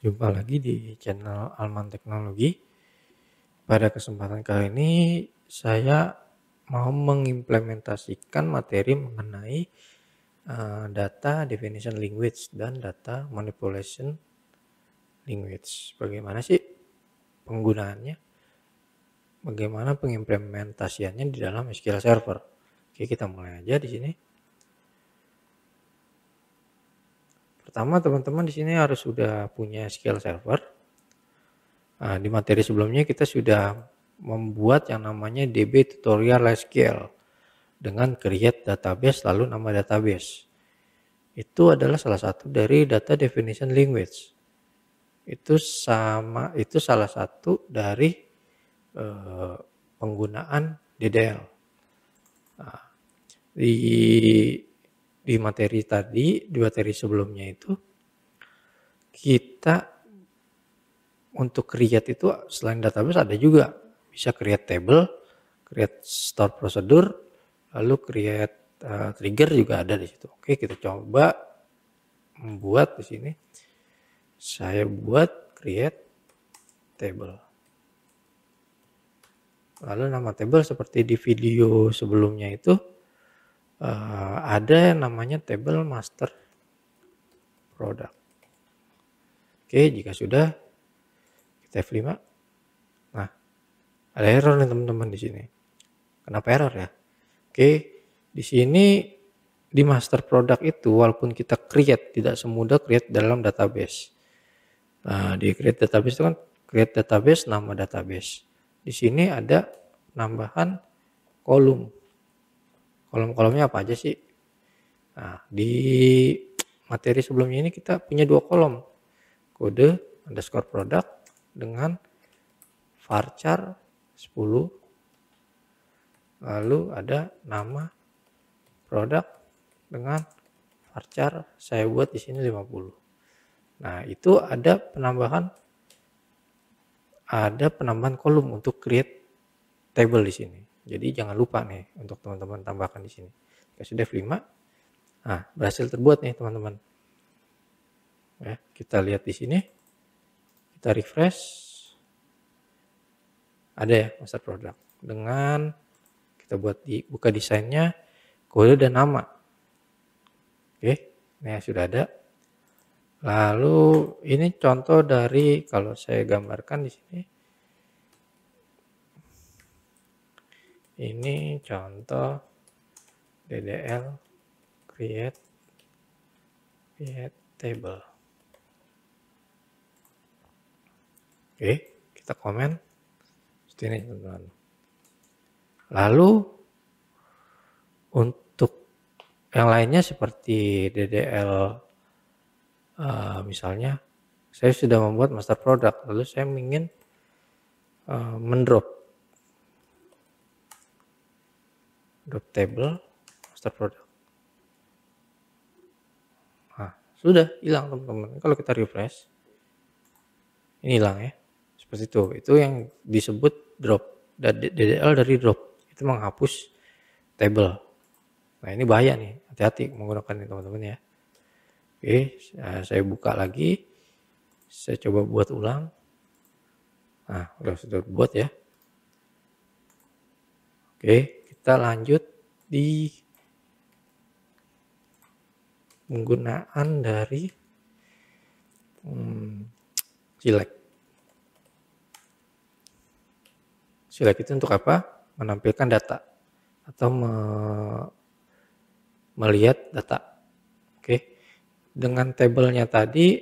Jumpa lagi di channel Alman Teknologi. Pada kesempatan kali ini saya mau mengimplementasikan materi mengenai uh, data definition language dan data manipulation language. Bagaimana sih penggunaannya? Bagaimana pengimplementasiannya di dalam SQL Server? Oke, kita mulai aja di sini. Pertama teman-teman di sini harus sudah punya SQL Server. Nah, di materi sebelumnya kita sudah membuat yang namanya DB Tutorial SQL dengan create database lalu nama database. Itu adalah salah satu dari data definition language. Itu sama itu salah satu dari eh, penggunaan DDL. Nah, di di materi tadi, di materi sebelumnya itu, kita untuk create itu selain database ada juga. Bisa create table, create store prosedur, lalu create uh, trigger juga ada di situ. Oke, kita coba membuat di sini. Saya buat create table. Lalu nama table seperti di video sebelumnya itu uh, ada namanya table master product. Oke, jika sudah kita F5. Nah, ada error nih teman-teman di sini. Kenapa error ya? Oke, di sini di master product itu walaupun kita create tidak semudah create dalam database. Nah, di create database itu kan create database nama database. Di sini ada penambahan kolom kolom-kolomnya apa aja sih? Nah, di materi sebelumnya ini kita punya dua kolom. Kode underscore produk dengan varchar 10 lalu ada nama produk dengan varchar saya buat di sini 50. Nah, itu ada penambahan ada penambahan kolom untuk create table di sini. Jadi jangan lupa nih untuk teman-teman tambahkan di sini. Kasih dev 5. Nah, berhasil terbuat nih teman-teman. Ya, kita lihat di sini. Kita refresh. Ada ya master product. Dengan kita buat di buka desainnya, kode dan nama. Oke, ini sudah ada. Lalu ini contoh dari kalau saya gambarkan di sini ini contoh ddl create create table oke kita komen ini teman-teman lalu untuk yang lainnya seperti ddl uh, eh, misalnya saya sudah membuat master product lalu saya ingin uh, mendrop dot table master product nah, sudah hilang teman-teman kalau kita refresh ini hilang ya seperti itu itu yang disebut drop DDL dari drop itu menghapus table nah ini bahaya nih hati-hati menggunakan ini teman-teman ya oke eh, saya buka lagi saya coba buat ulang nah udah sudah buat ya oke kita lanjut di penggunaan dari hmm, Select Silek itu untuk apa? Menampilkan data atau me melihat data. Oke. Dengan tabelnya tadi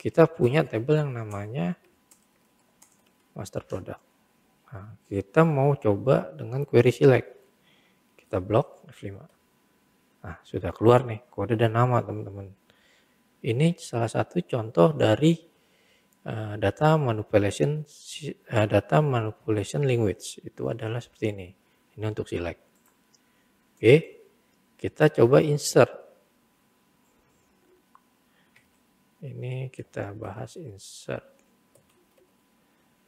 kita punya tabel yang namanya master product. Nah, kita mau coba dengan query select. Kita blok F5. Nah, sudah keluar nih kode dan nama teman-teman. Ini salah satu contoh dari eh, data manipulation eh, data manipulation language. Itu adalah seperti ini. Ini untuk select. Oke. Kita coba insert ini kita bahas insert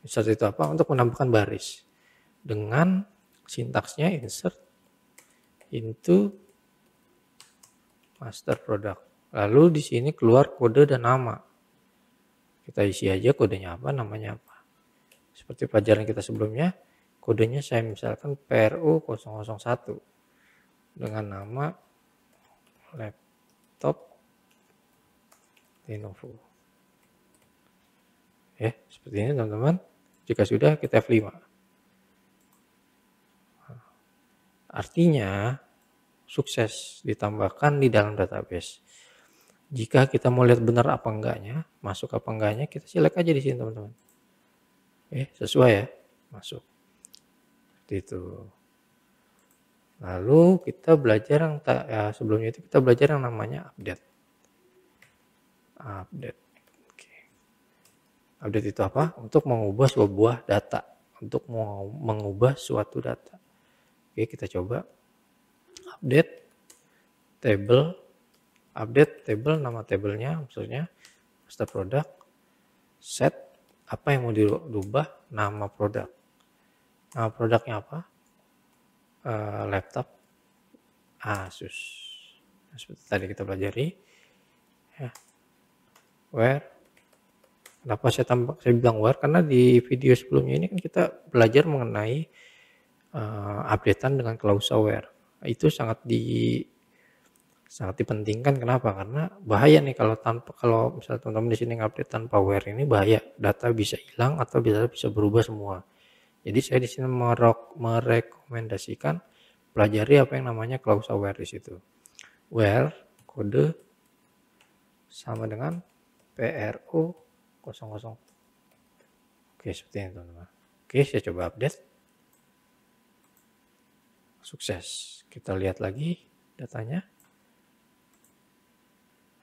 Insert itu apa? Untuk menambahkan baris dengan sintaksnya insert into master product. Lalu di sini keluar kode dan nama. Kita isi aja kodenya apa, namanya apa. Seperti pelajaran kita sebelumnya, kodenya saya misalkan PRU 001 dengan nama laptop Lenovo. Ya, seperti ini teman-teman. Jika sudah kita F5. Artinya sukses ditambahkan di dalam database. Jika kita mau lihat benar apa enggaknya, masuk apa enggaknya, kita silek aja di sini teman-teman. Eh, sesuai ya, masuk. Seperti itu. Lalu kita belajar yang ya, sebelumnya itu kita belajar yang namanya update. Update. Update itu apa? Untuk mengubah sebuah data, untuk mengubah suatu data. Oke, kita coba update table update table nama tablenya maksudnya master product set apa yang mau diubah nama produk nama produknya apa uh, laptop Asus nah, seperti tadi kita pelajari ya. where Kenapa saya tampak saya bilang war? Karena di video sebelumnya ini kan kita belajar mengenai uh, updatean dengan klausa war Itu sangat di sangat dipentingkan kenapa? Karena bahaya nih kalau tanpa kalau misalnya teman-teman di sini update tanpa war ini bahaya. Data bisa hilang atau bisa bisa berubah semua. Jadi saya di sini merekomendasikan pelajari apa yang namanya klausa software di situ. Where kode sama dengan PRO kosong kosong oke seperti ini teman-teman oke saya coba update sukses kita lihat lagi datanya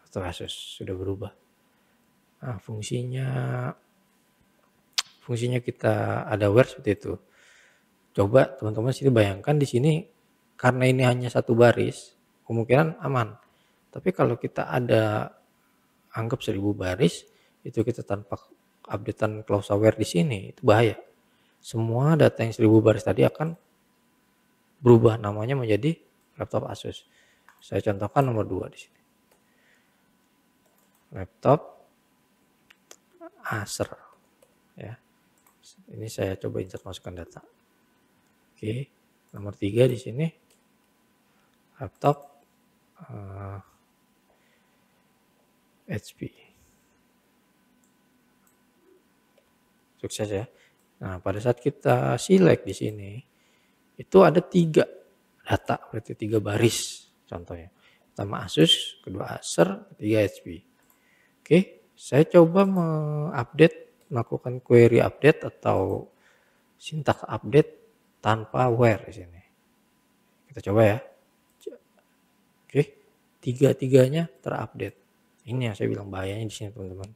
atau Asus sudah berubah nah, fungsinya fungsinya kita ada where seperti itu coba teman-teman sini bayangkan di sini karena ini hanya satu baris kemungkinan aman tapi kalau kita ada anggap seribu baris itu kita tanpa updatean close aware di sini itu bahaya. Semua data yang seribu baris tadi akan berubah namanya menjadi laptop Asus. Saya contohkan nomor dua di sini. Laptop Acer ya. Ini saya coba insert masukkan data. Oke, nomor tiga di sini laptop uh, eh, HP. sukses ya. Nah, pada saat kita select di sini, itu ada tiga data, berarti tiga baris contohnya. Pertama Asus, kedua Acer, ketiga HP. Oke, saya coba mengupdate, melakukan query update atau sintak update tanpa where di sini. Kita coba ya. Oke, tiga-tiganya terupdate. Ini yang saya bilang bahayanya di sini teman-teman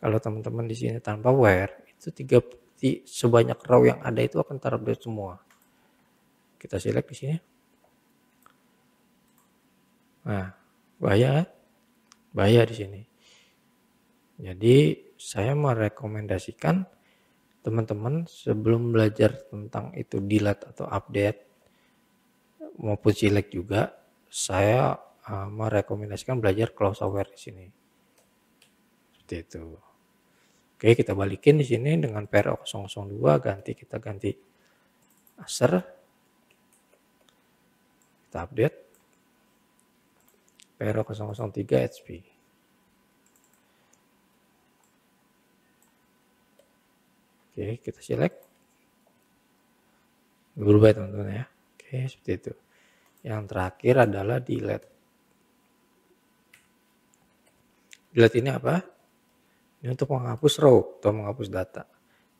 kalau teman-teman di sini tanpa wear, itu tiga bukti sebanyak row yang ada itu akan terupdate semua. Kita select di sini. Nah, bahaya kan? bahaya di sini. Jadi saya merekomendasikan teman-teman sebelum belajar tentang itu delete atau update maupun select juga, saya uh, merekomendasikan belajar close aware di sini. Seperti itu. Oke, kita balikin di sini dengan pair 002 ganti kita ganti Acer. Kita update. Pair 003 HP. Oke, kita select. Berubah teman-teman ya. Oke, seperti itu. Yang terakhir adalah delete. Delete ini apa? Ini untuk menghapus row atau menghapus data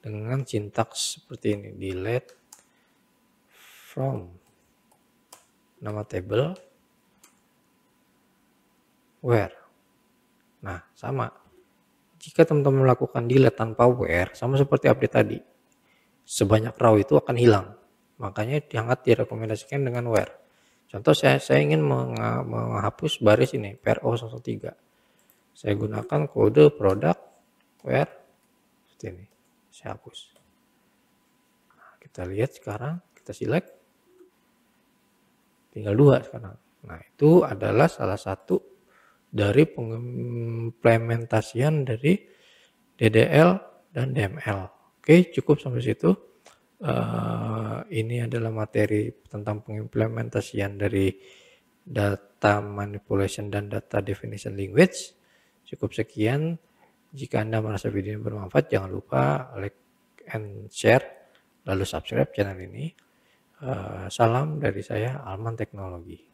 dengan sintaks seperti ini. Delete from nama table where. Nah, sama. Jika teman-teman melakukan delete tanpa where, sama seperti update tadi, sebanyak row itu akan hilang. Makanya sangat direkomendasikan dengan where. Contoh saya, saya ingin menghapus baris ini, PRO 103. Saya gunakan kode produk where seperti ini saya hapus nah, kita lihat sekarang kita select tinggal dua sekarang nah itu adalah salah satu dari pengimplementasian dari DDL dan DML oke cukup sampai situ uh, ini adalah materi tentang pengimplementasian dari data manipulation dan data definition language cukup sekian jika Anda merasa video ini bermanfaat, jangan lupa like and share, lalu subscribe channel ini. Eh, salam dari saya, Alman Teknologi.